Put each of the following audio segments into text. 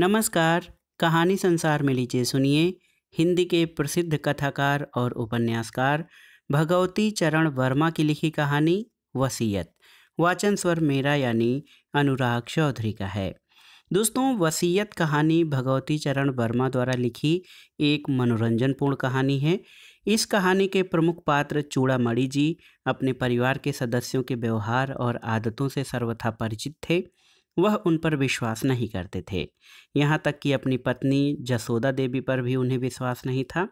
नमस्कार कहानी संसार में लीजिए सुनिए हिंदी के प्रसिद्ध कथाकार और उपन्यासकार भगवती चरण वर्मा की लिखी कहानी वसीयत वाचन स्वर मेरा यानी अनुराग चौधरी का है दोस्तों वसीयत कहानी भगवती चरण वर्मा द्वारा लिखी एक मनोरंजनपूर्ण कहानी है इस कहानी के प्रमुख पात्र चूड़ामणि जी अपने परिवार के सदस्यों के व्यवहार और आदतों से सर्वथा परिचित थे वह उन पर विश्वास नहीं करते थे यहाँ तक कि अपनी पत्नी जसोदा देवी पर भी उन्हें विश्वास नहीं था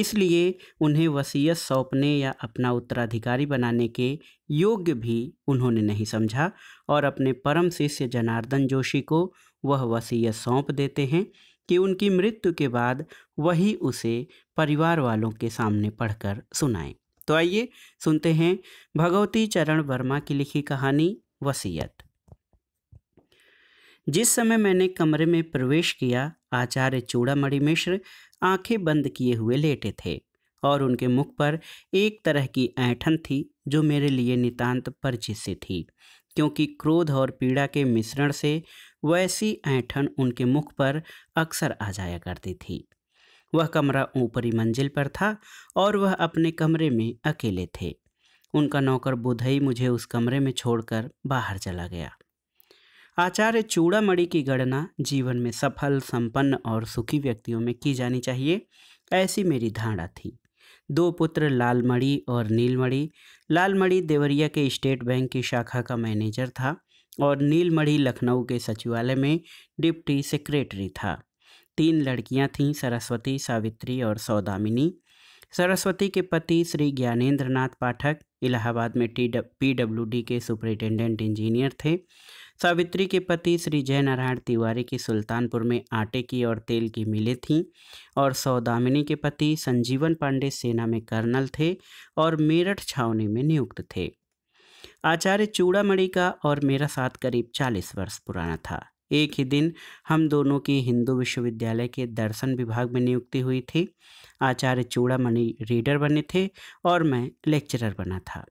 इसलिए उन्हें वसीयत सौंपने या अपना उत्तराधिकारी बनाने के योग्य भी उन्होंने नहीं समझा और अपने परम शिष्य जनार्दन जोशी को वह वसीयत सौंप देते हैं कि उनकी मृत्यु के बाद वही उसे परिवार वालों के सामने पढ़कर सुनाएं तो आइए सुनते हैं भगवती चरण वर्मा की लिखी कहानी वसीयत जिस समय मैंने कमरे में प्रवेश किया आचार्य चूड़ामणि मिश्र आंखें बंद किए हुए लेटे थे और उनके मुख पर एक तरह की ऐठन थी जो मेरे लिए नितांत परिचित से थी क्योंकि क्रोध और पीड़ा के मिश्रण से वैसी ऐठन उनके मुख पर अक्सर आ जाया करती थी वह कमरा ऊपरी मंजिल पर था और वह अपने कमरे में अकेले थे उनका नौकर बुधई मुझे उस कमरे में छोड़कर बाहर चला गया आचार्य चूड़ामणि की गणना जीवन में सफल संपन्न और सुखी व्यक्तियों में की जानी चाहिए ऐसी मेरी धारणा थी दो पुत्र लालमणि और नीलमणि लालमणि देवरिया के स्टेट बैंक की शाखा का मैनेजर था और नीलमणि लखनऊ के सचिवालय में डिप्टी सेक्रेटरी था तीन लड़कियां थीं सरस्वती सावित्री और सौदामिनी सरस्वती के पति श्री ज्ञानेन्द्र नाथ पाठक इलाहाबाद में टी पी डब्ल्यू डी के सुपरिटेंडेंट इंजीनियर थे सावित्री के पति श्री जयनारायण तिवारी की सुल्तानपुर में आटे की और तेल की मिलें थीं और सौदामिनी के पति संजीवन पांडे सेना में कर्नल थे और मेरठ छावनी में नियुक्त थे आचार्य चूड़ामणि का और मेरा साथ करीब चालीस वर्ष पुराना था एक ही दिन हम दोनों की हिंदू विश्वविद्यालय के दर्शन विभाग में नियुक्ति हुई थी आचार्य चूड़ामणि रीडर बने थे और मैं लेक्चरर बना था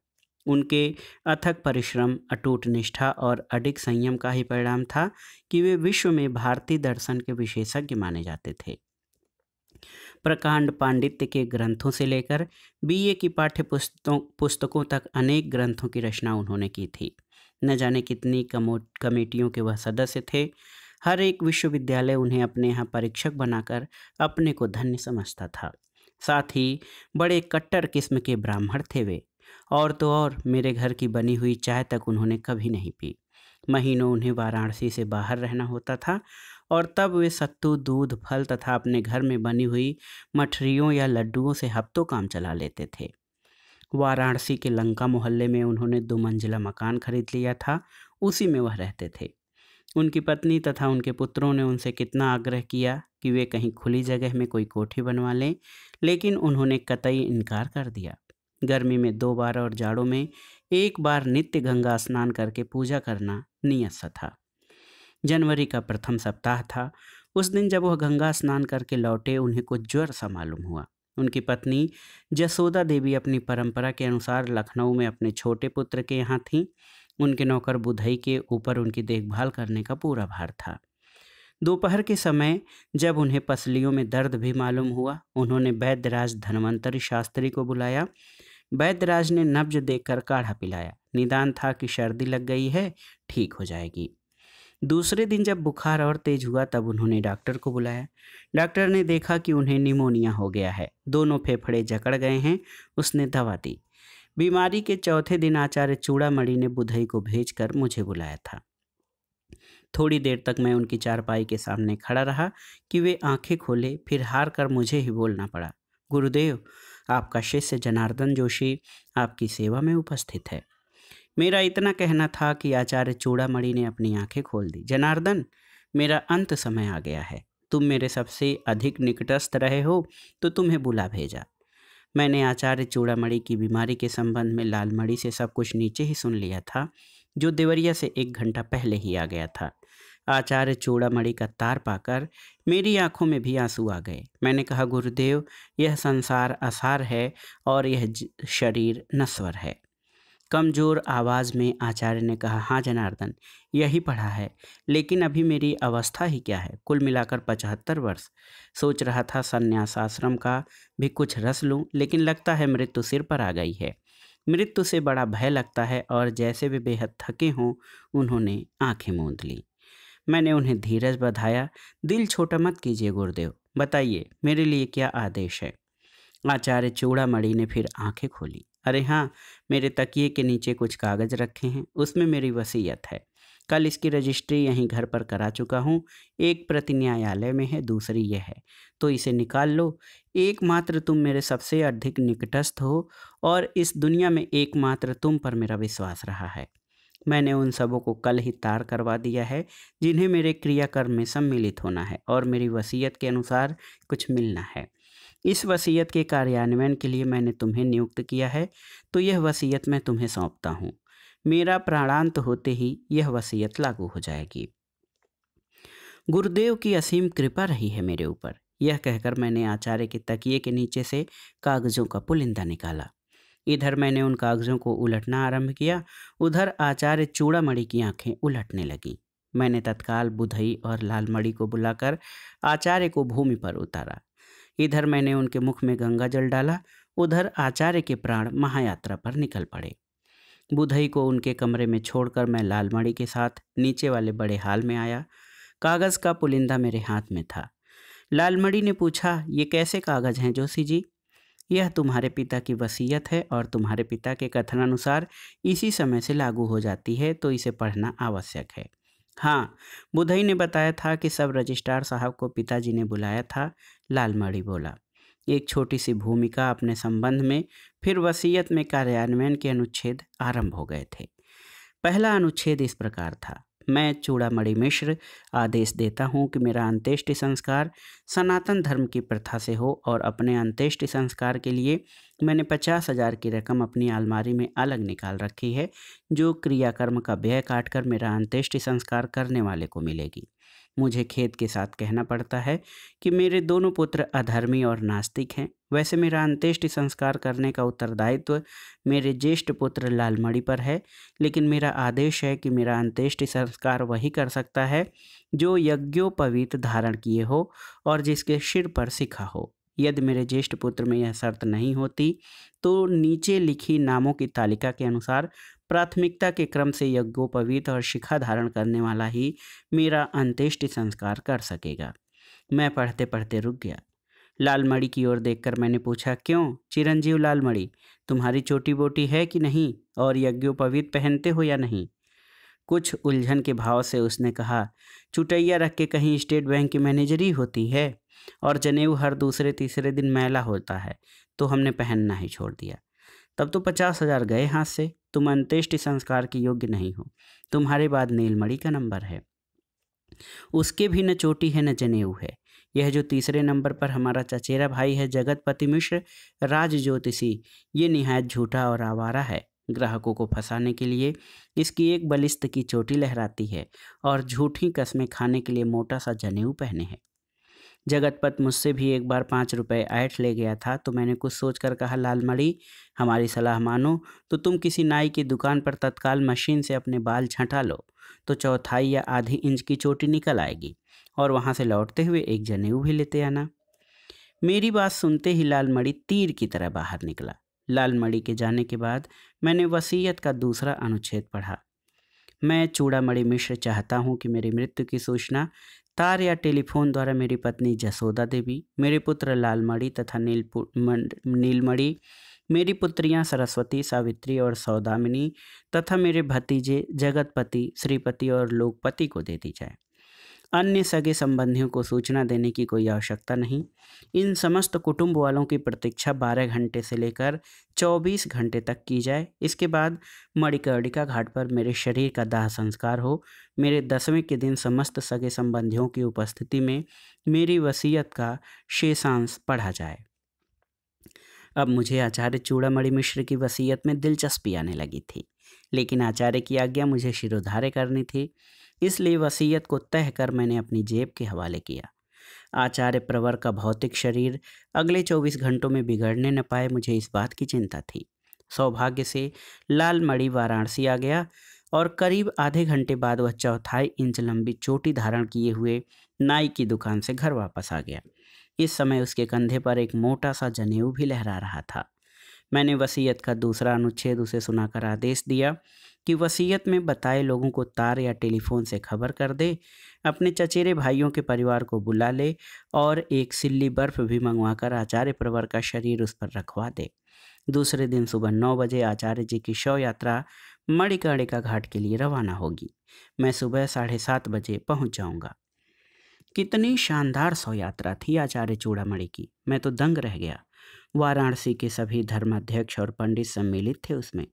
उनके अथक परिश्रम अटूट निष्ठा और अधिक संयम का ही परिणाम था कि वे विश्व में भारतीय दर्शन के विशेषज्ञ माने जाते थे प्रकांड पांडित्य के ग्रंथों से लेकर बीए की पाठ्य पुस्तकों पुस्तकों तक अनेक ग्रंथों की रचना उन्होंने की थी न जाने कितनी कमेटियों के वह सदस्य थे हर एक विश्वविद्यालय उन्हें अपने यहाँ परीक्षक बनाकर अपने को धन्य समझता था साथ ही बड़े कट्टर किस्म के ब्राह्मण थे वे और तो और मेरे घर की बनी हुई चाय तक उन्होंने कभी नहीं पी महीनों उन्हें वाराणसी से बाहर रहना होता था और तब वे सत्तू दूध फल तथा अपने घर में बनी हुई मठरियों या लड्डुओं से हफ्तों काम चला लेते थे वाराणसी के लंका मोहल्ले में उन्होंने दो मंजिला मकान खरीद लिया था उसी में वह रहते थे उनकी पत्नी तथा उनके पुत्रों ने उनसे कितना आग्रह किया कि वे कहीं खुली जगह में कोई कोठी बनवा लें लेकिन उन्होंने कतई इनकार कर दिया गर्मी में दो बार और जाड़ों में एक बार नित्य गंगा स्नान करके पूजा करना नियत सा था जनवरी का प्रथम सप्ताह था उस दिन जब वह गंगा स्नान करके लौटे उन्हें कुछ ज्वर सा मालूम हुआ उनकी पत्नी जसोदा देवी अपनी परंपरा के अनुसार लखनऊ में अपने छोटे पुत्र के यहाँ थीं उनके नौकर बुधई के ऊपर उनकी देखभाल करने का पूरा भार था दोपहर के समय जब उन्हें पसलियों में दर्द भी मालूम हुआ उन्होंने वैद्यराज धन्वंतरी शास्त्री को बुलाया वैद्यराज ने नब्ज देकर काढ़ा पिलाया निदान था कि सर्दी लग गई है ठीक हो जाएगी दूसरे दिन जब बुखार और तेज हुआ तब उन्होंने डॉक्टर को बुलाया डॉक्टर ने देखा कि उन्हें निमोनिया हो गया है दोनों फेफड़े जकड़ गए हैं उसने दवा दी बीमारी के चौथे दिन आचार्य चूड़ामणि ने बुधई को भेज मुझे बुलाया था थोड़ी देर तक मैं उनकी चारपाई के सामने खड़ा रहा कि वे आंखें खोले फिर हार कर मुझे ही बोलना पड़ा गुरुदेव आपका शिष्य जनार्दन जोशी आपकी सेवा में उपस्थित है मेरा इतना कहना था कि आचार्य चूड़ामणि ने अपनी आंखें खोल दी जनार्दन मेरा अंत समय आ गया है तुम मेरे सबसे अधिक निकटस्थ रहे हो तो तुम्हें बुला भेजा मैंने आचार्य चूड़ामणि की बीमारी के संबंध में लालमढ़ी से सब कुछ नीचे ही सुन लिया था जो देवरिया से एक घंटा पहले ही आ गया था आचार्य चूड़ामी का तार पाकर मेरी आंखों में भी आंसू आ गए मैंने कहा गुरुदेव यह संसार असार है और यह शरीर नस्वर है कमज़ोर आवाज़ में आचार्य ने कहा हाँ जनार्दन यही पढ़ा है लेकिन अभी मेरी अवस्था ही क्या है कुल मिलाकर पचहत्तर वर्ष सोच रहा था संन्यास आश्रम का भी कुछ रस लूँ लेकिन लगता है मृत्यु सिर पर आ गई है मृत्यु से बड़ा भय लगता है और जैसे वे बेहद थके हों उन्होंने आंखें मूंद ली मैंने उन्हें धीरज बधाया दिल छोटा मत कीजिए गुरुदेव बताइए मेरे लिए क्या आदेश है आचार्य चूड़ामणि ने फिर आंखें खोली अरे हाँ मेरे तकिए के नीचे कुछ कागज़ रखे हैं उसमें मेरी वसीयत है कल इसकी रजिस्ट्री यहीं घर पर करा चुका हूँ एक प्रति न्यायालय में है दूसरी यह है तो इसे निकाल लो एकमात्र तुम मेरे सबसे अधिक निकटस्थ हो और इस दुनिया में एकमात्र तुम पर मेरा विश्वास रहा है मैंने उन सबों को कल ही तार करवा दिया है जिन्हें मेरे क्रियाकर्म में सम्मिलित होना है और मेरी वसीयत के अनुसार कुछ मिलना है इस वसीयत के कार्यान्वयन के लिए मैंने तुम्हें नियुक्त किया है तो यह वसीयत मैं तुम्हें सौंपता हूँ मेरा प्राणांत होते ही यह वसीयत लागू हो जाएगी गुरुदेव की असीम कृपा रही है मेरे ऊपर यह कहकर मैंने आचार्य के तकिए के नीचे से कागजों का पुलिंदा निकाला इधर मैंने उन कागज़ों को उलटना आरंभ किया उधर आचार्य चूड़ामणि की आंखें उलटने लगीं मैंने तत्काल बुधई और लालमणि को बुलाकर आचार्य को भूमि पर उतारा इधर मैंने उनके मुख में गंगा जल डाला उधर आचार्य के प्राण महायात्रा पर निकल पड़े बुधई को उनके कमरे में छोड़कर मैं लालमणि के साथ नीचे वाले बड़े हाल में आया कागज़ का पुलिंदा मेरे हाथ में था लालमणि ने पूछा ये कैसे कागज़ हैं जोशी जी यह तुम्हारे पिता की वसीयत है और तुम्हारे पिता के कथनानुसार इसी समय से लागू हो जाती है तो इसे पढ़ना आवश्यक है हाँ बुधई ने बताया था कि सब रजिस्ट्रार साहब को पिताजी ने बुलाया था लालमढ़ी बोला एक छोटी सी भूमिका अपने संबंध में फिर वसीयत में कार्यान्वयन के अनुच्छेद आरंभ हो गए थे पहला अनुच्छेद इस प्रकार था मैं चूड़ामणि मिश्र आदेश देता हूँ कि मेरा अंत्येष्टि संस्कार सनातन धर्म की प्रथा से हो और अपने अंत्येष्टि संस्कार के लिए मैंने पचास हज़ार की रकम अपनी अलमारी में अलग निकाल रखी है जो क्रियाकर्म का व्यय काटकर मेरा अंत्येष्टि संस्कार करने वाले को मिलेगी मुझे खेद के साथ कहना पड़ता है कि मेरे दोनों पुत्र अधर्मी और नास्तिक हैं वैसे मेरा अंत्येष्ट संस्कार करने का उत्तरदायित्व मेरे ज्येष्ठ पुत्र लालमणि पर है लेकिन मेरा आदेश है कि मेरा अंत्येष्ट संस्कार वही कर सकता है जो यज्ञोपवीत धारण किए हो और जिसके सिर पर सिखा हो यदि मेरे ज्येष्ठ पुत्र में यह शर्त नहीं होती तो नीचे लिखी नामों की तालिका के अनुसार प्राथमिकता के क्रम से यज्ञोपवीत और शिखा धारण करने वाला ही मेरा अंत्येष्टि संस्कार कर सकेगा मैं पढ़ते पढ़ते रुक गया लालमड़ी की ओर देखकर मैंने पूछा क्यों चिरंजीव लालमढ़ी तुम्हारी चोटी बोटी है कि नहीं और यज्ञोपवीत पहनते हो या नहीं कुछ उलझन के भाव से उसने कहा चुटैया रख के कहीं स्टेट बैंक की मैनेजर ही होती है और जनेऊ हर दूसरे तीसरे दिन मैला होता है तो हमने पहनना ही छोड़ दिया तब तो पचास हजार गए हाथ से तुम अंत्येष्टि संस्कार के योग्य नहीं हो तुम्हारे बाद नीलमणि का नंबर है उसके भी न चोटी है न जनेऊ है यह जो तीसरे नंबर पर हमारा चचेरा भाई है जगतपति मिश्र राज ज्योतिषी ये निहायत झूठा और आवारा है ग्राहकों को फंसाने के लिए इसकी एक बलिस्त की चोटी लहराती है और झूठी कस्में खाने के लिए मोटा सा जनेऊ पहने हैं जगतपत मुझसे भी एक बार पाँच रुपये ऐठ ले गया था तो मैंने कुछ सोच कर कहा लालमड़ी हमारी सलाह मानो तो तुम किसी नाई की दुकान पर तत्काल मशीन से अपने बाल छँटा लो तो चौथाई या आधी इंच की चोटी निकल आएगी और वहाँ से लौटते हुए एक जनेऊ भी लेते आना मेरी बात सुनते ही लालमड़ी तीर की तरह बाहर निकला लालमड़ी के जाने के बाद मैंने वसीयत का दूसरा अनुच्छेद पढ़ा मैं चूड़ामणि मिश्र चाहता हूँ कि मेरी मृत्यु की सूचना तार या टेलीफोन द्वारा मेरी पत्नी जसोदा देवी मेरे पुत्र लालमढ़ी तथा नीलमढ़ी मेरी पुत्रियां सरस्वती सावित्री और सौदामिनी तथा मेरे भतीजे जगतपति श्रीपति और लोकपति को दे दी जाए अन्य सगे संबंधियों को सूचना देने की कोई आवश्यकता नहीं इन समस्त कुटुंब वालों की प्रतीक्षा 12 घंटे से लेकर 24 घंटे तक की जाए इसके बाद मणिकर्णिका घाट पर मेरे शरीर का दाह संस्कार हो मेरे दसवें के दिन समस्त सगे संबंधियों की उपस्थिति में मेरी वसीयत का शेषांश पढ़ा जाए अब मुझे आचार्य चूड़ामणि मिश्र की वसीयत में दिलचस्पी आने लगी थी लेकिन आचार्य की आज्ञा मुझे शिरोधार्य करनी थी इसलिए वसीयत को तय कर मैंने अपनी जेब के हवाले किया आचार्य प्रवर का भौतिक शरीर अगले चौबीस घंटों में बिगड़ने न पाए मुझे इस बात की चिंता थी सौभाग्य से लाल मड़ी वाराणसी आ गया और करीब आधे घंटे बाद वह चौथाई इंच लंबी चोटी धारण किए हुए नाई की दुकान से घर वापस आ गया इस समय उसके कंधे पर एक मोटा सा जनेऊ भी लहरा रहा था मैंने वसीयत का दूसरा अनुच्छेद उसे सुनाकर आदेश दिया कि वसीयत में बताए लोगों को तार या टेलीफोन से खबर कर दे अपने चचेरे भाइयों के परिवार को बुला ले और एक सिल्ली बर्फ भी मंगवा कर आचार्य प्रवर का शरीर उस पर रखवा दे दूसरे दिन सुबह नौ बजे आचार्य जी की शव यात्रा मणिकर्णिका घाट के लिए रवाना होगी मैं सुबह साढ़े सात बजे पहुंच जाऊंगा कितनी शानदार शव यात्रा थी आचार्य चूड़ामणि की मैं तो दंग रह गया वाराणसी के सभी धर्माध्यक्ष और पंडित सम्मिलित थे उसमें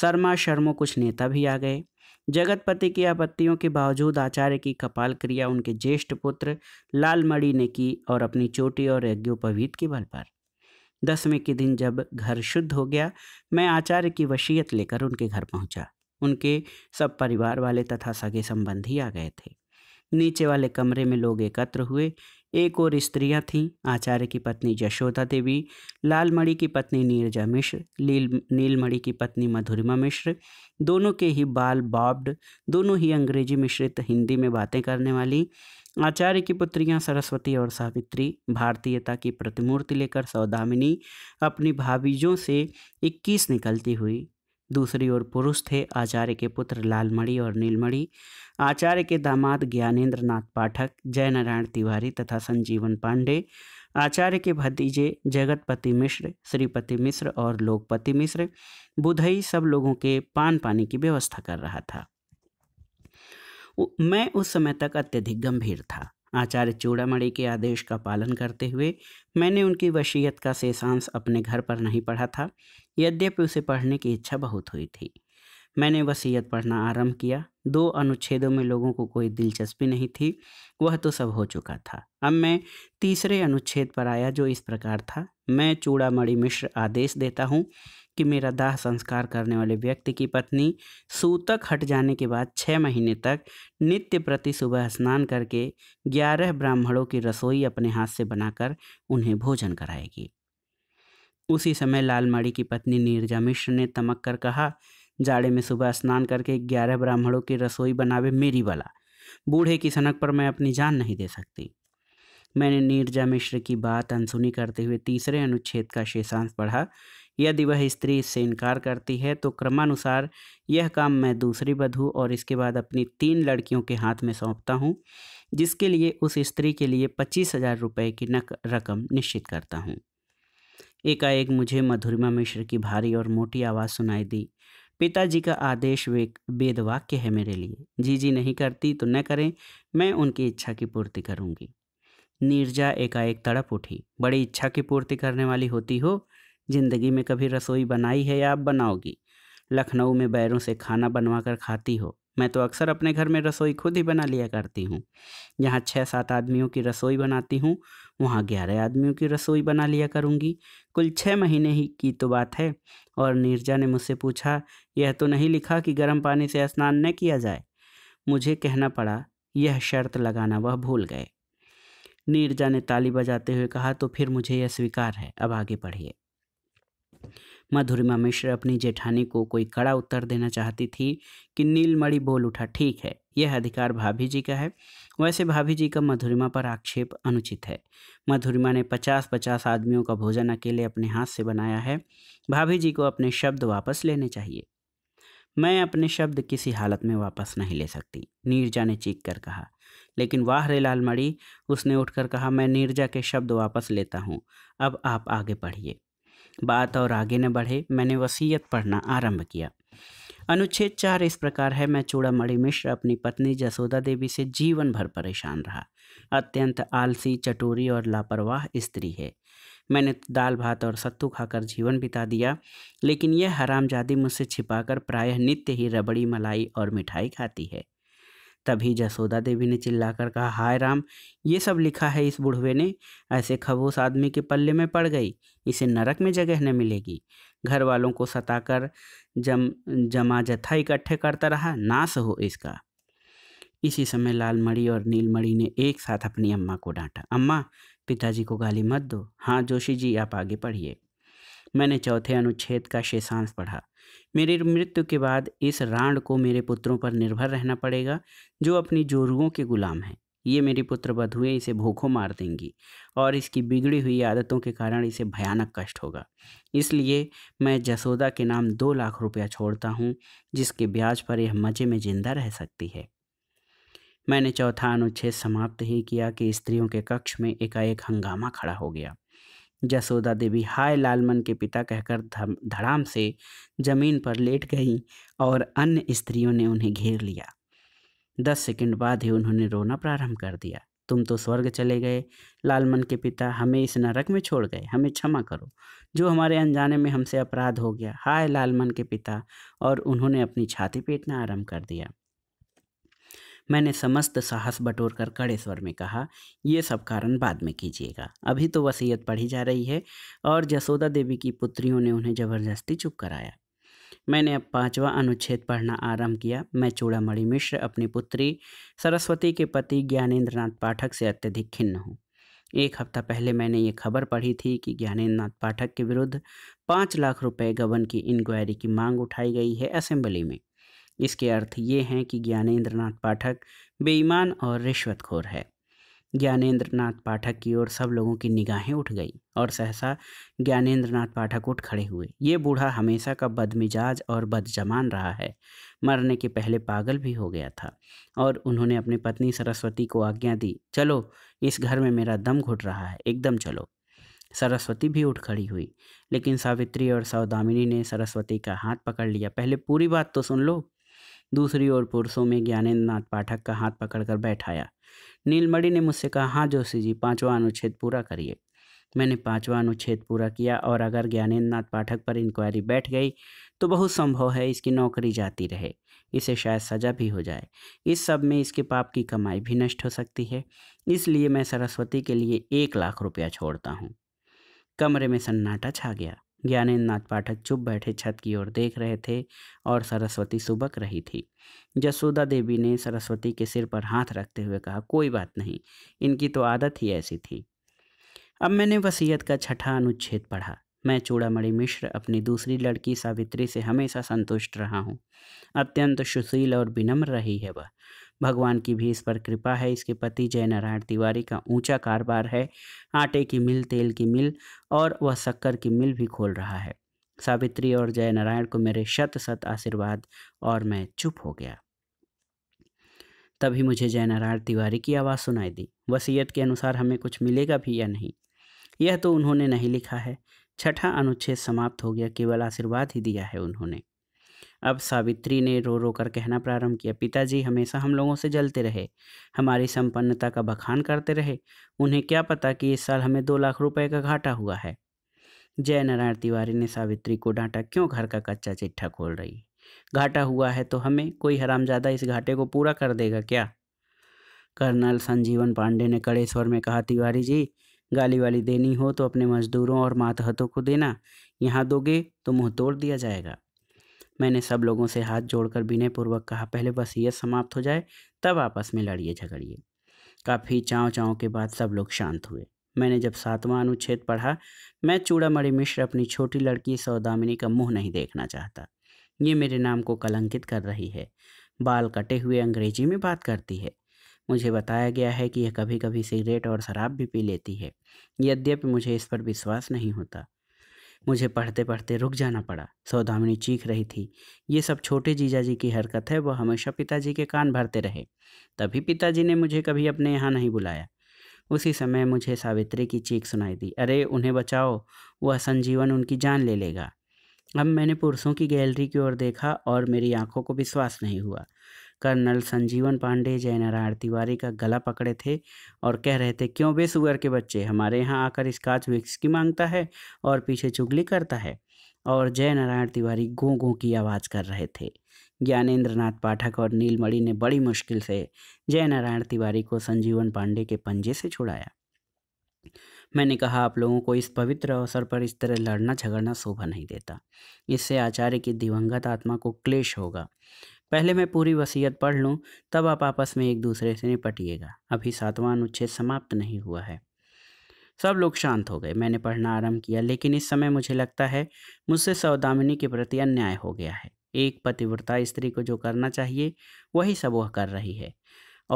शर्मा शर्मो कुछ नेता भी आ गए जगतपति की आपत्तियों के बावजूद आचार्य की कपाल क्रिया उनके ज्येष्ठ पुत्र लालमणि ने की और अपनी चोटी और यज्ञोपवीत के बल पर दसवें के दिन जब घर शुद्ध हो गया मैं आचार्य की वशियत लेकर उनके घर पहुंचा उनके सब परिवार वाले तथा सगे संबंधी आ गए थे नीचे वाले कमरे में लोग एकत्र हुए एक और स्त्रियां थीं आचार्य की पत्नी यशोदा देवी लालमणि की पत्नी नीरजा मिश्र लील नीलमणि की पत्नी मधुरिमा मिश्र दोनों के ही बाल बॉब्ड दोनों ही अंग्रेजी मिश्रित हिंदी में बातें करने वाली आचार्य की पुत्रियां सरस्वती और सावित्री भारतीयता की प्रतिमूर्ति लेकर सौदामिनी अपनी भाभीजों से इक्कीस निकलती हुई दूसरी ओर पुरुष थे आचार्य के पुत्र लालमणि और नीलमणि आचार्य के दामाद ज्ञानेन्द्र नाथ पाठक जयनारायण तिवारी तथा संजीवन पांडे आचार्य के भतीजे जगतपति मिश्र श्रीपति मिश्र और लोकपति मिश्र बुधई सब लोगों के पान पानी की व्यवस्था कर रहा था मैं उस समय तक अत्यधिक गंभीर था आचार्य चूड़ामणि के आदेश का पालन करते हुए मैंने उनकी वसीयत का शेषांश अपने घर पर नहीं पढ़ा था यद्यपि उसे पढ़ने की इच्छा बहुत हुई थी मैंने वसीयत पढ़ना आरंभ किया दो अनुच्छेदों में लोगों को कोई दिलचस्पी नहीं थी वह तो सब हो चुका था अब मैं तीसरे अनुच्छेद पर आया जो इस प्रकार था मैं चूड़ामणि मिश्र आदेश देता हूँ कि मेरा दाह संस्कार करने वाले व्यक्ति की पत्नी सूतक हट जाने के बाद छः महीने तक नित्य प्रति सुबह स्नान करके ग्यारह ब्राह्मणों की रसोई अपने हाथ से बनाकर उन्हें भोजन कराएगी उसी समय लालमाड़ी की पत्नी नीरजा मिश्र ने तमक कर कहा जाड़े में सुबह स्नान करके ग्यारह ब्राह्मणों की रसोई बनावे मेरी बला बूढ़े की सनक पर मैं अपनी जान नहीं दे सकती मैंने नीरजा मिश्र की बात अनसुनी करते हुए तीसरे अनुच्छेद का शेषांश पढ़ा यदि वह स्त्री इससे इनकार करती है तो क्रमानुसार यह काम मैं दूसरी बधू और इसके बाद अपनी तीन लड़कियों के हाथ में सौंपता हूँ जिसके लिए उस स्त्री के लिए पच्चीस हजार रुपये की नक रकम निश्चित करता हूँ एकाएक मुझे मधुरिमा मिश्र की भारी और मोटी आवाज़ सुनाई दी पिताजी का आदेश वे वेद वाक्य है मेरे लिए जी जी नहीं करती तो न करें मैं उनकी इच्छा की पूर्ति करूंगी नीरजा एकाएक तड़प उठी बड़ी इच्छा की पूर्ति करने वाली होती हो ज़िंदगी में कभी रसोई बनाई है या आप बनाओगी लखनऊ में बैरों से खाना बनवा कर खाती हो मैं तो अक्सर अपने घर में रसोई खुद ही बना लिया करती हूँ यहाँ छः सात आदमियों की रसोई बनाती हूँ वहाँ ग्यारह आदमियों की रसोई बना लिया करूँगी कुल छः महीने ही की तो बात है और नीरजा ने मुझसे पूछा यह तो नहीं लिखा कि गर्म पानी से स्नान न किया जाए मुझे कहना पड़ा यह शर्त लगाना वह भूल गए नीरजा ने ताली बजाते हुए कहा तो फिर मुझे यह स्वीकार है अब आगे बढ़िए मधुरिमा मिश्र अपनी जेठानी को कोई कड़ा उत्तर देना चाहती थी कि नीलमणि बोल उठा ठीक है यह अधिकार भाभी जी का है वैसे भाभी जी का मधुरिमा पर आक्षेप अनुचित है मधुरिमा ने पचास पचास आदमियों का भोजन अकेले अपने हाथ से बनाया है भाभी जी को अपने शब्द वापस लेने चाहिए मैं अपने शब्द किसी हालत में वापस नहीं ले सकती नीरजा ने चीख कर कहा लेकिन वाह रे लालमढ़ी उसने उठकर कहा मैं नीरजा के शब्द वापस लेता हूँ अब आप आगे पढ़िए बात और आगे न बढ़े मैंने वसीयत पढ़ना आरंभ किया अनुच्छेद चार इस प्रकार है मैं चूड़ामणि मिश्र अपनी पत्नी जसोदा देवी से जीवन भर परेशान रहा अत्यंत आलसी चटोरी और लापरवाह स्त्री है मैंने दाल भात और सत्तू खाकर जीवन बिता दिया लेकिन यह हरामजादी मुझसे छिपाकर प्रायः नित्य ही रबड़ी मलाई और मिठाई खाती है तभी जसोदा देवी ने चिल्लाकर कहा हाय राम ये सब लिखा है इस बुढ़वे ने ऐसे खबूस आदमी के पल्ले में पड़ गई इसे नरक में जगह न मिलेगी घर वालों को सताकर जम जमा जत्था इकट्ठे करता रहा नाश हो इसका इसी समय लालमढ़ी और नीलमढ़ी ने एक साथ अपनी अम्मा को डांटा अम्मा पिताजी को गाली मत दो हाँ जोशी जी आप आगे पढ़िए मैंने चौथे अनुच्छेद का शेषांश पढ़ा मेरी मृत्यु के बाद इस राण को मेरे पुत्रों पर निर्भर रहना पड़ेगा जो अपनी जोरुओं के गुलाम हैं ये मेरी पुत्र बधुएँ इसे भूखों मार देंगी और इसकी बिगड़ी हुई आदतों के कारण इसे भयानक कष्ट होगा इसलिए मैं जसोदा के नाम दो लाख रुपया छोड़ता हूँ जिसके ब्याज पर यह मज़े में जिंदा रह सकती है मैंने चौथा अनुच्छेद समाप्त ही किया कि स्त्रियों के कक्ष में एकाएक हंगामा खड़ा हो गया जसोदा देवी हाय लालमन के पिता कहकर धड़ाम से जमीन पर लेट गई और अन्य स्त्रियों ने उन्हें घेर लिया दस सेकंड बाद ही उन्होंने रोना प्रारंभ कर दिया तुम तो स्वर्ग चले गए लालमन के पिता हमें इस नरक में छोड़ गए हमें क्षमा करो जो हमारे अनजाने में हमसे अपराध हो गया हाय लालमन के पिता और उन्होंने अपनी छाती पीटना आरंभ कर दिया मैंने समस्त साहस बटोर कर कड़े स्वर में कहा ये सब कारण बाद में कीजिएगा अभी तो वसीयत पढ़ी जा रही है और जसोदा देवी की पुत्रियों ने उन्हें ज़बरदस्ती चुप कराया मैंने अब पांचवा अनुच्छेद पढ़ना आरंभ किया मैं चूड़ामणि मिश्र अपनी पुत्री सरस्वती के पति ज्ञानेन्द्र नाथ पाठक से अत्यधिक खिन्न हूँ एक हफ्ता पहले मैंने ये खबर पढ़ी थी कि ज्ञानेन्द्र नाथ पाठक के विरुद्ध पाँच लाख रुपए गबन की इंक्वायरी की मांग उठाई गई है असेंबली में इसके अर्थ ये हैं कि ज्ञानेंद्र नाथ पाठक बेईमान और रिश्वतखोर है ज्ञानेंद्र नाथ पाठक की ओर सब लोगों की निगाहें उठ गई और सहसा ज्ञानेंद्र नाथ पाठक उठ खड़े हुए ये बूढ़ा हमेशा का बदमिजाज और बदजमान रहा है मरने के पहले पागल भी हो गया था और उन्होंने अपनी पत्नी सरस्वती को आज्ञा दी चलो इस घर में मेरा दम घुट रहा है एकदम चलो सरस्वती भी उठ खड़ी हुई लेकिन सावित्री और सौदामिनी ने सरस्वती का हाथ पकड़ लिया पहले पूरी बात तो सुन लो दूसरी ओर पुरुषों में ज्ञानेन्द्र नाथ पाठक का हाथ पकड़कर बैठाया नीलमणि ने मुझसे कहा हाँ जोशी जी पाँचवा अनुच्छेद पूरा करिए मैंने पाँचवा अनुच्छेद पूरा किया और अगर ज्ञानेन्द्र नाथ पाठक पर इंक्वायरी बैठ गई तो बहुत संभव है इसकी नौकरी जाती रहे इसे शायद सजा भी हो जाए इस सब में इसके पाप की कमाई भी नष्ट हो सकती है इसलिए मैं सरस्वती के लिए एक लाख रुपया छोड़ता हूँ कमरे में सन्नाटा छा गया ज्ञानेन्द्रनाथ पाठक चुप बैठे छत की ओर देख रहे थे और सरस्वती सुबक रही थी जसोदा देवी ने सरस्वती के सिर पर हाथ रखते हुए कहा कोई बात नहीं इनकी तो आदत ही ऐसी थी अब मैंने वसीयत का छठा अनुच्छेद पढ़ा मैं चूड़ामणि मिश्र अपनी दूसरी लड़की सावित्री से हमेशा संतुष्ट रहा हूँ अत्यंत सुशील और विनम्र रही है वह भगवान की भी इस पर कृपा है इसके पति जयनारायण तिवारी का ऊंचा कारोबार है आटे की मिल तेल की मिल और वह शक्कर की मिल भी खोल रहा है सावित्री और जयनारायण को मेरे शत शत आशीर्वाद और मैं चुप हो गया तभी मुझे जयनारायण तिवारी की आवाज़ सुनाई दी वसीयत के अनुसार हमें कुछ मिलेगा भी या नहीं यह तो उन्होंने नहीं लिखा है छठा अनुच्छेद समाप्त हो गया केवल आशीर्वाद ही दिया है उन्होंने अब सावित्री ने रो रो कर कहना प्रारंभ किया पिताजी हमेशा हम लोगों से जलते रहे हमारी संपन्नता का बखान करते रहे उन्हें क्या पता कि इस साल हमें दो लाख रुपए का घाटा हुआ है जय नारायण तिवारी ने सावित्री को डांटा क्यों घर का कच्चा चिट्ठा खोल रही घाटा हुआ है तो हमें कोई हरामजादा इस घाटे को पूरा कर देगा क्या कर्नल संजीवन पांडे ने कड़े स्वर में कहा तिवारी जी गाली वाली देनी हो तो अपने मजदूरों और मातहतों को देना यहाँ दोगे तो मुँह तोड़ दिया जाएगा मैंने सब लोगों से हाथ जोड़कर विनयपूर्वक कहा पहले यह समाप्त हो जाए तब आपस में लड़िए झगड़िए काफ़ी चाँव चाँव के बाद सब लोग शांत हुए मैंने जब सातवां अनुच्छेद पढ़ा मैं चूड़ामणि मिश्र अपनी छोटी लड़की सौदामिनी का मुंह नहीं देखना चाहता ये मेरे नाम को कलंकित कर रही है बाल कटे हुए अंग्रेजी में बात करती है मुझे बताया गया है कि यह कभी कभी सिगरेट और शराब भी पी लेती है यद्यपि मुझे इस पर विश्वास नहीं होता मुझे पढ़ते पढ़ते रुक जाना पड़ा सौदामिनी चीख रही थी ये सब छोटे जीजा जी की हरकत है वह हमेशा पिताजी के कान भरते रहे तभी पिताजी ने मुझे कभी अपने यहाँ नहीं बुलाया उसी समय मुझे सावित्री की चीख सुनाई दी अरे उन्हें बचाओ वह संजीवन उनकी जान ले लेगा अब मैंने पुरुषों की गैलरी की ओर देखा और मेरी आंखों को विश्वास नहीं हुआ कर्नल संजीवन पांडे जय नारायण तिवारी का गला पकड़े थे और कह रहे थे क्यों बे सुअर के बच्चे हमारे यहाँ आकर स्काच विक्स की मांगता है और पीछे चुगली करता है और जय नारायण तिवारी गों गों की आवाज़ कर रहे थे ज्ञानेंद्र नाथ पाठक और नीलमणि ने बड़ी मुश्किल से जय नारायण तिवारी को संजीवन पांडे के पंजे से छुड़ाया मैंने कहा आप लोगों को इस पवित्र अवसर पर इस तरह लड़ना झगड़ना शोभा नहीं देता इससे आचार्य की दिवंगत आत्मा को क्लेश होगा पहले मैं पूरी वसीयत पढ़ लूँ तब आप आपस में एक दूसरे से निपटिएगा अभी सातवां अनुच्छेद समाप्त नहीं हुआ है सब लोग शांत हो गए मैंने पढ़ना आरंभ किया लेकिन इस समय मुझे लगता है मुझसे सौदामिनी के प्रति अन्याय हो गया है एक पतिव्रता स्त्री को जो करना चाहिए वही सब वह कर रही है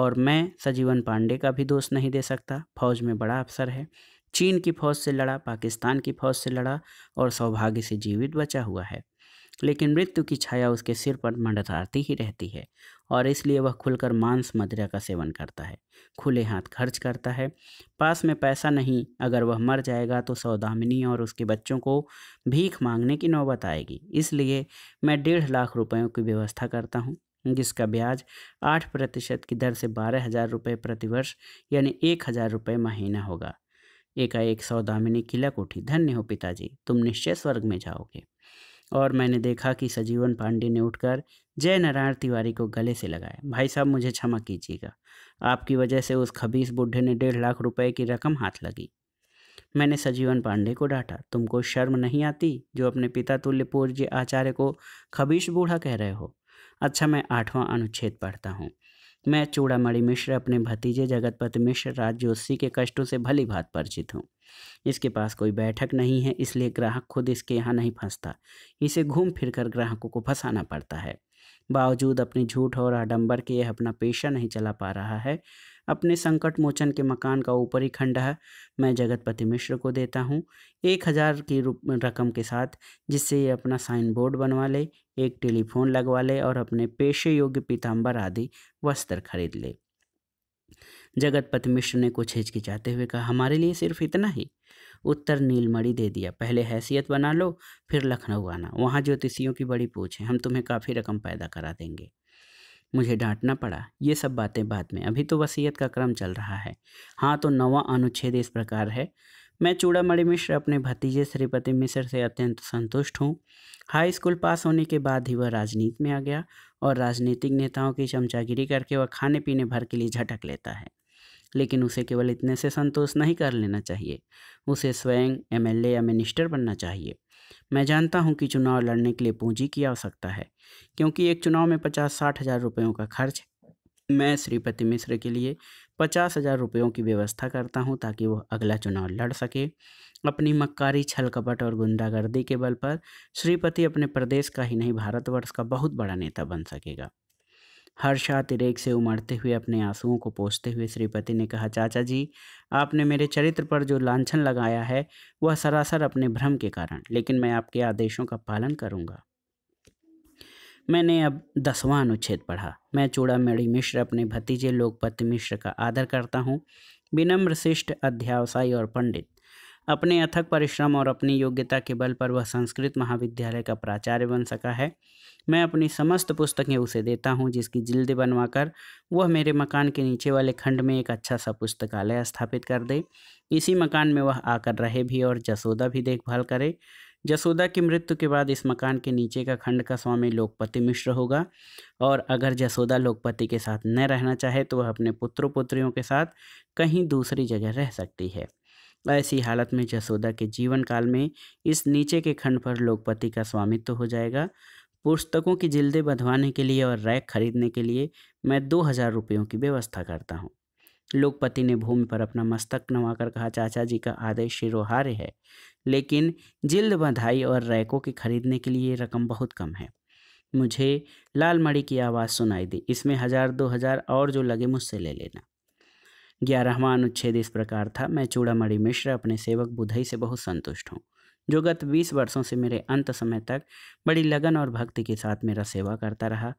और मैं सजीवन पांडे का भी दोष नहीं दे सकता फौज में बड़ा अफसर है चीन की फौज से लड़ा पाकिस्तान की फौज से लड़ा और सौभाग्य से जीवित बचा हुआ है लेकिन मृत्यु की छाया उसके सिर पर मंडराती ही रहती है और इसलिए वह खुलकर मांस मदिरा का सेवन करता है खुले हाथ खर्च करता है पास में पैसा नहीं अगर वह मर जाएगा तो सौदामिनी और उसके बच्चों को भीख मांगने की नौबत आएगी इसलिए मैं डेढ़ लाख रुपयों की व्यवस्था करता हूँ जिसका ब्याज आठ प्रतिशत की दर से बारह हज़ार रुपये प्रतिवर्ष यानी एक हज़ार रुपये महीना होगा एकाएक सौदामिनी खिलक उठी धन्य हो पिताजी तुम निश्चय स्वर्ग में जाओगे और मैंने देखा कि सजीवन पांडे ने उठकर जय नारायण तिवारी को गले से लगाया भाई साहब मुझे क्षमा कीजिएगा आपकी वजह से उस खबीस बूढ़े ने डेढ़ लाख रुपए की रकम हाथ लगी मैंने सजीवन पांडे को डांटा तुमको शर्म नहीं आती जो अपने पिता तुल्य पूर्य आचार्य को खबीश बूढ़ा कह रहे हो अच्छा मैं आठवां अनुच्छेद पढ़ता हूँ मैं चूड़ामणि मिश्र अपने भतीजे जगतपति मिश्र राजजोशी के कष्टों से भली भात परिचित हूँ इसके पास कोई बैठक नहीं है इसलिए ग्राहक खुद इसके यहाँ नहीं फंसता इसे घूम फिर कर ग्राहकों को फंसाना पड़ता है बावजूद अपने झूठ और आडंबर के यह अपना पेशा नहीं चला पा रहा है अपने संकट मोचन के मकान का ऊपरी खंड है मैं जगतपति मिश्र को देता हूँ एक हज़ार की रकम के साथ जिससे ये अपना साइन बोर्ड बनवा ले एक टेलीफोन लगवा ले और अपने पेशे योग्य पीताम्बर आदि वस्त्र खरीद ले जगतपति मिश्र ने कुछ हिचकिचाते हुए कहा हमारे लिए सिर्फ इतना ही उत्तर नीलमणि दे दिया पहले हैसियत बना लो फिर लखनऊ आना वहाँ ज्योतिषियों की बड़ी पूछ है हम तुम्हें काफ़ी रकम पैदा करा देंगे मुझे डांटना पड़ा ये सब बातें बाद में अभी तो वसीयत का क्रम चल रहा है हाँ तो नवा अनुच्छेद इस प्रकार है मैं चूड़ामणि मिश्र अपने भतीजे श्रीपति मिश्र से अत्यंत संतुष्ट हूँ हाई स्कूल पास होने के बाद ही वह राजनीति में आ गया और राजनीतिक नेताओं की चमचागिरी करके वह खाने पीने भर के लिए झटक लेता है लेकिन उसे केवल इतने से संतोष नहीं कर लेना चाहिए उसे स्वयं एमएलए या मिनिस्टर बनना चाहिए मैं जानता हूं कि चुनाव लड़ने के लिए पूंजी की आवश्यकता है क्योंकि एक चुनाव में पचास साठ हज़ार रुपयों का खर्च मैं श्रीपति मिश्र के लिए पचास हज़ार रुपयों की व्यवस्था करता हूं ताकि वह अगला चुनाव लड़ सके अपनी मक्कारी छल कपट और गुंडागर्दी के बल पर श्रीपति अपने प्रदेश का ही नहीं भारतवर्ष का बहुत बड़ा नेता बन सकेगा हर्षातिरेक से उमड़ते हुए अपने आंसुओं को पोसते हुए श्रीपति ने कहा चाचा जी आपने मेरे चरित्र पर जो लांछन लगाया है वह सरासर अपने भ्रम के कारण लेकिन मैं आपके आदेशों का पालन करूँगा मैंने अब दसवां अनुच्छेद पढ़ा मैं चूड़ामणि मिश्र अपने भतीजे लोकपति मिश्र का आदर करता हूँ विनम्र शिष्ट अध्यावसायी और पंडित अपने अथक परिश्रम और अपनी योग्यता के बल पर वह संस्कृत महाविद्यालय का प्राचार्य बन सका है मैं अपनी समस्त पुस्तकें उसे देता हूँ जिसकी जिल्द बनवाकर वह मेरे मकान के नीचे वाले खंड में एक अच्छा सा पुस्तकालय स्थापित कर दे इसी मकान में वह आकर रहे भी और जसोदा भी देखभाल करे जसोदा की मृत्यु के बाद इस मकान के नीचे का खंड का स्वामी लोकपति मिश्र होगा और अगर जसोदा लोकपति के साथ न रहना चाहे तो वह अपने पुत्रों पुत्रियों के साथ कहीं दूसरी जगह रह सकती है ऐसी हालत में जसोदा के जीवन काल में इस नीचे के खंड पर लोकपति का स्वामित्व तो हो जाएगा पुस्तकों की जिल्दें बंधवाने के लिए और रैक खरीदने के लिए मैं दो हज़ार रुपयों की व्यवस्था करता हूँ लोकपति ने भूमि पर अपना मस्तक नवाकर कहा चाचा जी का आदेश शिरोहार्य है लेकिन जिल्द बंधाई और रैकों की खरीदने के लिए रकम बहुत कम है मुझे लाल मड़ी की आवाज़ सुनाई दी इसमें हज़ार दो हज़ार और जो लगे मुझसे ले लेना ग्यारहवा अनुच्छेद इस प्रकार था मैं चूड़ामी मिश्र अपने सेवक बुधई से बहुत संतुष्ट हूँ जो गत 20 वर्षों से मेरे अंत समय तक बड़ी लगन और भक्ति के साथ मेरा सेवा करता रहा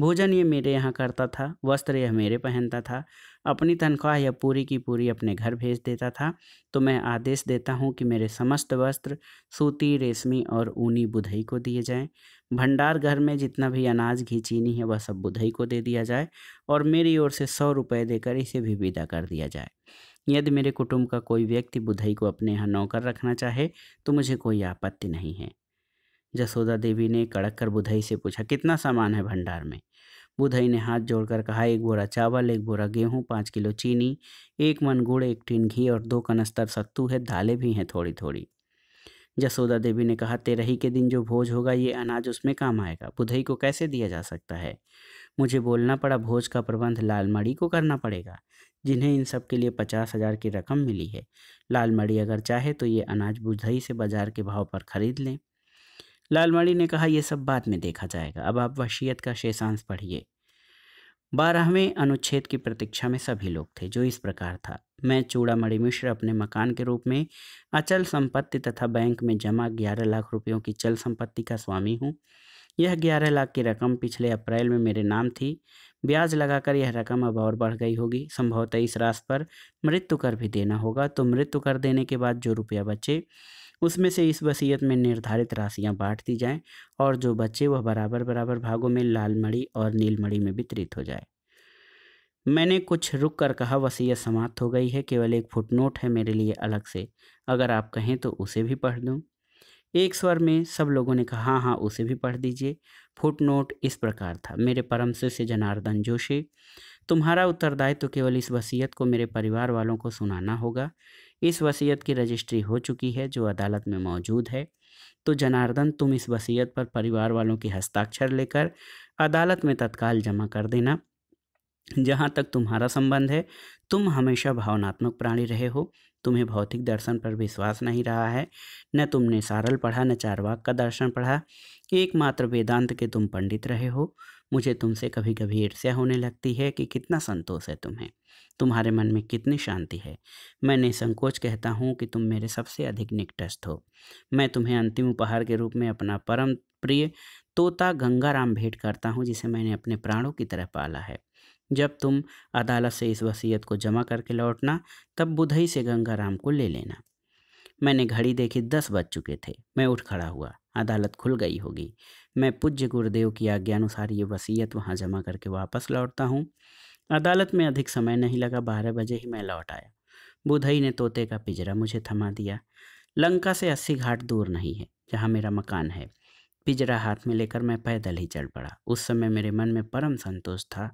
भोजन ये मेरे यहाँ करता था वस्त्र यह मेरे पहनता था अपनी तनख्वाह यह पूरी की पूरी अपने घर भेज देता था तो मैं आदेश देता हूँ कि मेरे समस्त वस्त्र सूती रेशमी और ऊनी बुधई को दिए जाएँ भंडार घर में जितना भी अनाज घी चीनी है वह सब बुधई को दे दिया जाए और मेरी ओर से सौ रुपये देकर इसे भी विदा कर दिया जाए यदि मेरे कुटुंब का कोई व्यक्ति बुधई को अपने यहाँ नौकर रखना चाहे तो मुझे कोई आपत्ति नहीं है जसोदा देवी ने कड़क कर बुधई से पूछा कितना सामान है भंडार में बुधई ने हाथ जोड़कर कहा एक बोरा चावल एक बोरा गेहूँ पाँच किलो चीनी एक मन गुड़ एक टीन घी और दो कनस्तर सत्तू है दालें भी हैं थोड़ी थोड़ी जसोदा देवी ने कहा तेरही के दिन जो भोज होगा ये अनाज उसमें काम आएगा बुधई को कैसे दिया जा सकता है मुझे बोलना पड़ा भोज का प्रबंध लालमड़ी को करना पड़ेगा जिन्हें इन सब के लिए पचास हज़ार की रकम मिली है लालमड़ी अगर चाहे तो ये अनाज बुझई से बाज़ार के भाव पर ख़रीद लें लालमड़ी ने कहा यह सब बाद में देखा जाएगा अब आप वशियत का शेषांश पढ़िए बारहवें अनुच्छेद की प्रतीक्षा में सभी लोग थे जो इस प्रकार था मैं चूड़ामणि मिश्र अपने मकान के रूप में अचल संपत्ति तथा बैंक में जमा ग्यारह लाख रुपयों की चल संपत्ति का स्वामी हूँ यह ग्यारह लाख की रकम पिछले अप्रैल में मेरे नाम थी ब्याज लगाकर यह रकम अब और बढ़ गई होगी संभवतः इस राशि पर मृत्यु कर भी देना होगा तो मृत्यु कर देने के बाद जो रुपया बचे उसमें से इस वसीयत में निर्धारित राशियां बांट दी जाएं और जो बचे वह बराबर बराबर भागों में लाल मड़ी और नील मड़ी में वितरित हो जाए मैंने कुछ रुक कर कहा वसीयत समाप्त हो गई है केवल एक फुटनोट है मेरे लिए अलग से अगर आप कहें तो उसे भी पढ़ दूँ एक स्वर में सब लोगों ने कहा हाँ हाँ उसे भी पढ़ दीजिए फुट नोट इस प्रकार था मेरे परम शिष्य जनार्दन जोशी तुम्हारा उत्तरदायित्व तो केवल इस वसीयत को मेरे परिवार वालों को सुनाना होगा इस वसीयत की रजिस्ट्री हो चुकी है जो अदालत में मौजूद है तो जनार्दन तुम इस वसीयत पर परिवार वालों के हस्ताक्षर लेकर अदालत में तत्काल जमा कर देना जहाँ तक तुम्हारा संबंध है तुम हमेशा भावनात्मक प्राणी रहे हो तुम्हें भौतिक दर्शन पर विश्वास नहीं रहा है न तुमने सारल पढ़ा न चारवाक का दर्शन पढ़ा एकमात्र वेदांत के तुम पंडित रहे हो मुझे तुमसे कभी कभी ईर्ष्या होने लगती है कि कितना संतोष है तुम्हें तुम्हारे मन में कितनी शांति है मैं निसंकोच कहता हूँ कि तुम मेरे सबसे अधिक निकटस्थ हो मैं तुम्हें अंतिम उपहार के रूप में अपना परम प्रिय तोता गंगाराम भेंट करता हूँ जिसे मैंने अपने प्राणों की तरह पाला है जब तुम अदालत से इस वसीयत को जमा करके लौटना तब बुधई से गंगाराम को ले लेना मैंने घड़ी देखी दस बज चुके थे मैं उठ खड़ा हुआ अदालत खुल गई होगी मैं पूज्य गुरुदेव की आज्ञानुसार ये वसीयत वहाँ जमा करके वापस लौटता हूँ अदालत में अधिक समय नहीं लगा बारह बजे ही मैं लौट आया बुधई ने तोते का पिजरा मुझे थमा दिया लंका से अस्सी घाट दूर नहीं है जहाँ मेरा मकान है पिजरा हाथ में लेकर मैं पैदल ही चल पड़ा उस समय मेरे मन में परम संतोष था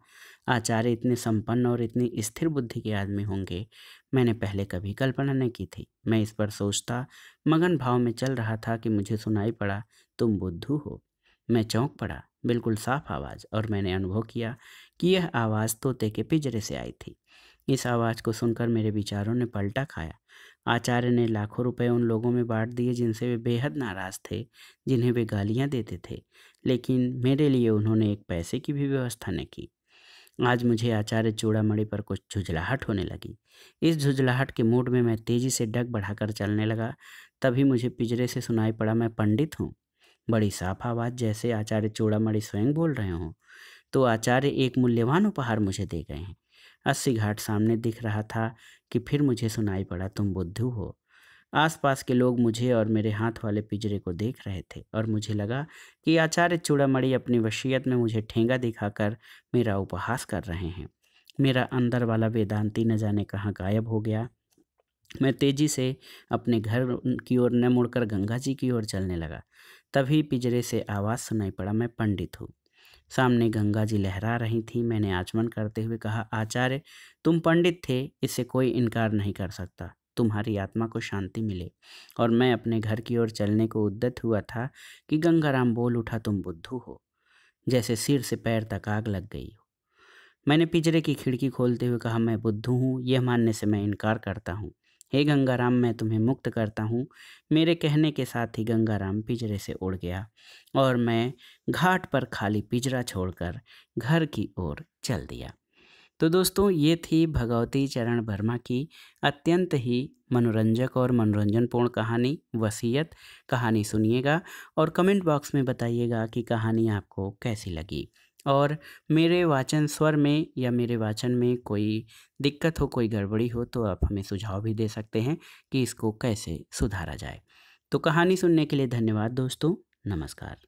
आचार्य इतने संपन्न और इतनी स्थिर बुद्धि के आदमी होंगे मैंने पहले कभी कल्पना नहीं की थी मैं इस पर सोचता मगन भाव में चल रहा था कि मुझे सुनाई पड़ा तुम बुद्धू हो मैं चौंक पड़ा बिल्कुल साफ आवाज़ और मैंने अनुभव किया कि यह आवाज़ तोते के पिजरे से आई थी इस आवाज़ को सुनकर मेरे विचारों ने पलटा खाया आचार्य ने लाखों रुपए उन लोगों में बांट दिए जिनसे वे बेहद नाराज़ थे जिन्हें वे गालियाँ देते थे लेकिन मेरे लिए उन्होंने एक पैसे की भी व्यवस्था न की आज मुझे आचार्य चूड़ामणि पर कुछ झुझलाहट होने लगी इस झुझलाहट के मूड में मैं तेज़ी से डग बढ़ाकर चलने लगा तभी मुझे पिजरे से सुनाई पड़ा मैं पंडित हूँ बड़ी साफ आवाज़ जैसे आचार्य चूड़ामणि स्वयं बोल रहे हों तो आचार्य एक मूल्यवान उपहार मुझे दे गए हैं अस्सी घाट सामने दिख रहा था कि फिर मुझे सुनाई पड़ा तुम बुद्धू हो आसपास के लोग मुझे और मेरे हाथ वाले पिजरे को देख रहे थे और मुझे लगा कि आचार्य चूड़ामी अपनी वशियत में मुझे ठेंगा दिखाकर मेरा उपहास कर रहे हैं मेरा अंदर वाला वेदांती न जाने कहाँ गायब हो गया मैं तेजी से अपने घर की ओर न मुड़कर गंगा जी की ओर चलने लगा तभी पिजरे से आवाज़ सुनाई पड़ा मैं पंडित हूँ सामने गंगा जी लहरा रही थी मैंने आचमन करते हुए कहा आचार्य तुम पंडित थे इससे कोई इनकार नहीं कर सकता तुम्हारी आत्मा को शांति मिले और मैं अपने घर की ओर चलने को उद्दत हुआ था कि गंगाराम बोल उठा तुम बुद्धू हो जैसे सिर से पैर तक आग लग गई हो मैंने पिंजरे की खिड़की खोलते हुए कहा मैं बुद्धू हूँ यह मानने से मैं इनकार करता हूँ हे गंगाराम मैं तुम्हें मुक्त करता हूँ मेरे कहने के साथ ही गंगाराम पिजरे से उड़ गया और मैं घाट पर खाली पिंजरा छोड़कर घर की ओर चल दिया तो दोस्तों ये थी भगवती चरण वर्मा की अत्यंत ही मनोरंजक और मनोरंजनपूर्ण कहानी वसीयत कहानी सुनिएगा और कमेंट बॉक्स में बताइएगा कि कहानी आपको कैसी लगी और मेरे वाचन स्वर में या मेरे वाचन में कोई दिक्कत हो कोई गड़बड़ी हो तो आप हमें सुझाव भी दे सकते हैं कि इसको कैसे सुधारा जाए तो कहानी सुनने के लिए धन्यवाद दोस्तों नमस्कार